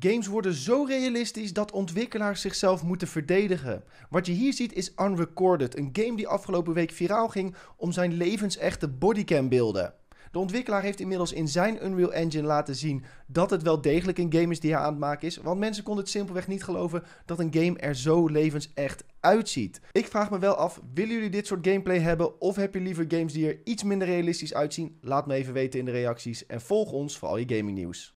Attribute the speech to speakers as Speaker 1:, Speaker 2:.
Speaker 1: Games worden zo realistisch dat ontwikkelaars zichzelf moeten verdedigen. Wat je hier ziet is Unrecorded, een game die afgelopen week viraal ging om zijn levensechte bodycam-beelden. De ontwikkelaar heeft inmiddels in zijn Unreal Engine laten zien dat het wel degelijk een game is die hij aan het maken is. Want mensen konden het simpelweg niet geloven dat een game er zo levensecht uitziet. Ik vraag me wel af, willen jullie dit soort gameplay hebben? Of heb je liever games die er iets minder realistisch uitzien? Laat me even weten in de reacties en volg ons voor al je gaming nieuws.